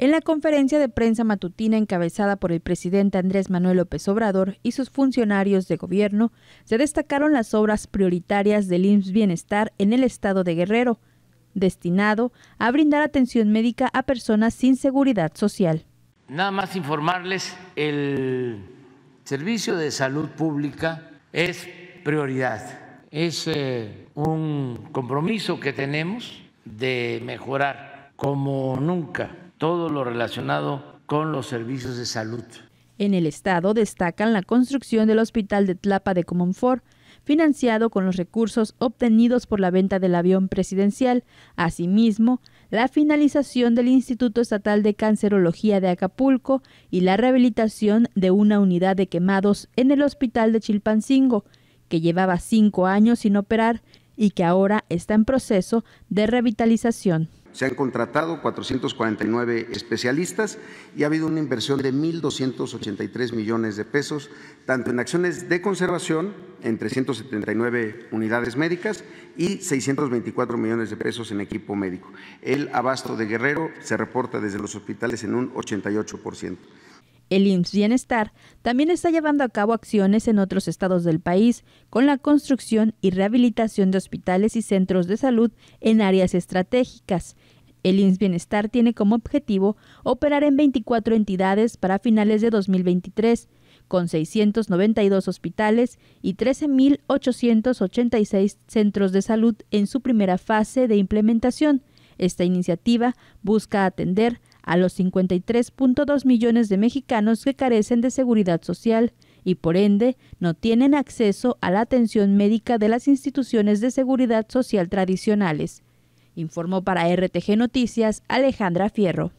En la conferencia de prensa matutina encabezada por el presidente Andrés Manuel López Obrador y sus funcionarios de gobierno, se destacaron las obras prioritarias del IMSS Bienestar en el estado de Guerrero, destinado a brindar atención médica a personas sin seguridad social. Nada más informarles, el servicio de salud pública es prioridad, es eh, un compromiso que tenemos de mejorar como nunca todo lo relacionado con los servicios de salud. En el estado destacan la construcción del Hospital de Tlapa de Comonfort, financiado con los recursos obtenidos por la venta del avión presidencial. Asimismo, la finalización del Instituto Estatal de Cancerología de Acapulco y la rehabilitación de una unidad de quemados en el Hospital de Chilpancingo, que llevaba cinco años sin operar y que ahora está en proceso de revitalización. Se han contratado 449 especialistas y ha habido una inversión de 1.283 millones de pesos, tanto en acciones de conservación en 379 unidades médicas y 624 millones de pesos en equipo médico. El abasto de Guerrero se reporta desde los hospitales en un 88%. El IMSS Bienestar también está llevando a cabo acciones en otros estados del país con la construcción y rehabilitación de hospitales y centros de salud en áreas estratégicas. El IMSS Bienestar tiene como objetivo operar en 24 entidades para finales de 2023, con 692 hospitales y 13.886 centros de salud en su primera fase de implementación. Esta iniciativa busca atender a los 53.2 millones de mexicanos que carecen de seguridad social y por ende no tienen acceso a la atención médica de las instituciones de seguridad social tradicionales. Informó para RTG Noticias Alejandra Fierro.